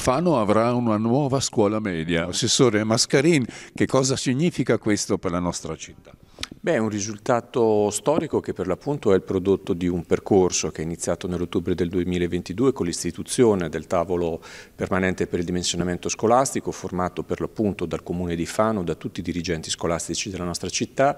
Fano avrà una nuova scuola media. Assessore Mascarin, che cosa significa questo per la nostra città? Beh, è un risultato storico che per l'appunto è il prodotto di un percorso che è iniziato nell'ottobre del 2022 con l'istituzione del tavolo permanente per il dimensionamento scolastico formato per l'appunto dal comune di Fano, da tutti i dirigenti scolastici della nostra città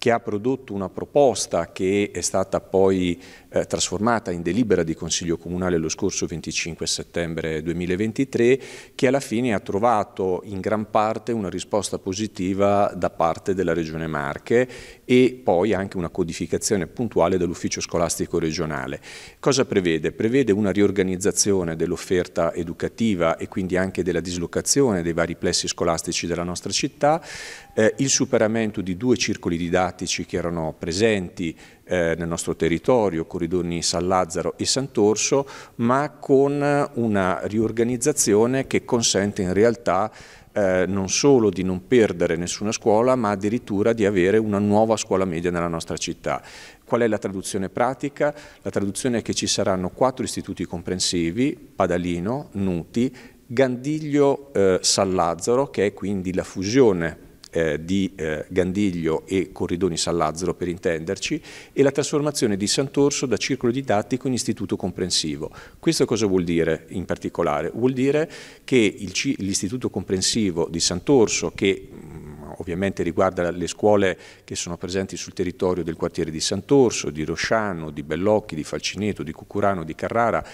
che ha prodotto una proposta che è stata poi eh, trasformata in delibera di Consiglio Comunale lo scorso 25 settembre 2023, che alla fine ha trovato in gran parte una risposta positiva da parte della Regione Marche e poi anche una codificazione puntuale dell'Ufficio Scolastico Regionale. Cosa prevede? Prevede una riorganizzazione dell'offerta educativa e quindi anche della dislocazione dei vari plessi scolastici della nostra città, eh, il superamento di due circoli didattici mediatici che erano presenti eh, nel nostro territorio, Corridoni San Lazzaro e Sant'Orso, ma con una riorganizzazione che consente in realtà eh, non solo di non perdere nessuna scuola, ma addirittura di avere una nuova scuola media nella nostra città. Qual è la traduzione pratica? La traduzione è che ci saranno quattro istituti comprensivi, Padalino, Nuti, Gandiglio eh, San Lazzaro, che è quindi la fusione eh, di eh, Gandiglio e Corridoni San Lazzaro per intenderci e la trasformazione di Sant'Orso da circolo didattico in istituto comprensivo. Questo cosa vuol dire in particolare? Vuol dire che l'istituto comprensivo di Sant'Orso che ovviamente riguarda le scuole che sono presenti sul territorio del quartiere di Sant'Orso, di Rosciano, di Bellocchi, di Falcineto, di Cucurano, di Carrara,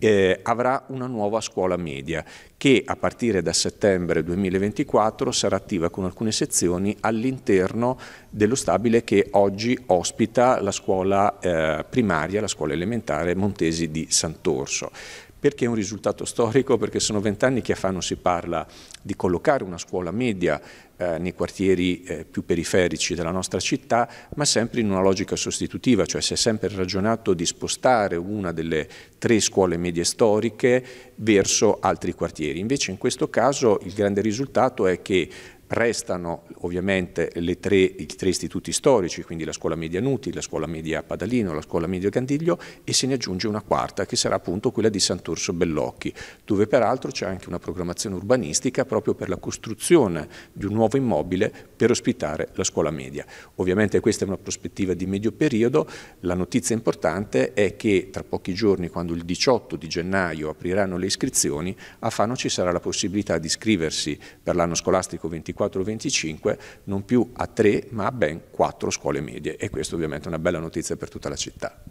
eh, avrà una nuova scuola media che a partire da settembre 2024 sarà attiva con alcune sezioni all'interno dello stabile che oggi ospita la scuola eh, primaria, la scuola elementare Montesi di Sant'Orso. Perché è un risultato storico? Perché sono vent'anni che a Fano si parla di collocare una scuola media eh, nei quartieri eh, più periferici della nostra città, ma sempre in una logica sostitutiva, cioè si è sempre ragionato di spostare una delle tre scuole medie storiche verso altri quartieri. Invece in questo caso il grande risultato è che Restano ovviamente tre, i tre istituti storici, quindi la scuola media Nuti, la scuola media Padalino, la scuola media Gandiglio e se ne aggiunge una quarta che sarà appunto quella di Sant'Orso Bellocchi, dove peraltro c'è anche una programmazione urbanistica proprio per la costruzione di un nuovo immobile per ospitare la scuola media. Ovviamente questa è una prospettiva di medio periodo, la notizia importante è che tra pochi giorni, quando il 18 di gennaio apriranno le iscrizioni, a Fano ci sarà la possibilità di iscriversi per l'anno scolastico 24 24-25 non più a tre ma a ben quattro scuole medie e questa ovviamente è una bella notizia per tutta la città.